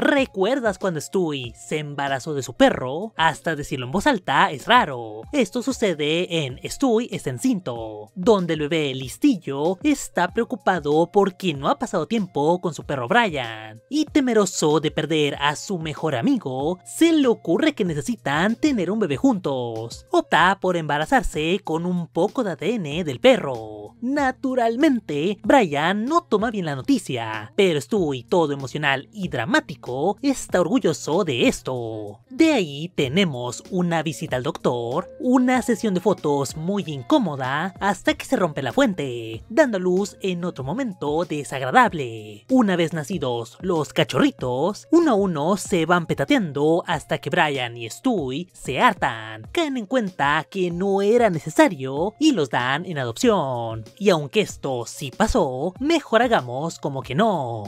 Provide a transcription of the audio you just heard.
¿Recuerdas cuando Stewie se embarazó de su perro? Hasta decirlo en voz alta es raro. Esto sucede en Stewie es encinto, donde el bebé listillo está preocupado porque no ha pasado tiempo con su perro Brian. Y temeroso de perder a su mejor amigo, se le ocurre que necesitan tener un bebé juntos. Opta por embarazarse con un poco de ADN del perro. Naturalmente, Brian no toma bien la noticia, pero estuvo y todo emocional y dramático está orgulloso de esto. De ahí tenemos una visita al doctor, una sesión de fotos muy incómoda hasta que se rompe la fuente, dando luz en otro momento desagradable. Una vez nacidos los cachorritos, uno a uno se van petateando hasta que Brian y Stewie se hartan, caen en cuenta que no era necesario y los dan en adopción. Y aunque esto sí pasó, mejor hagamos como que no.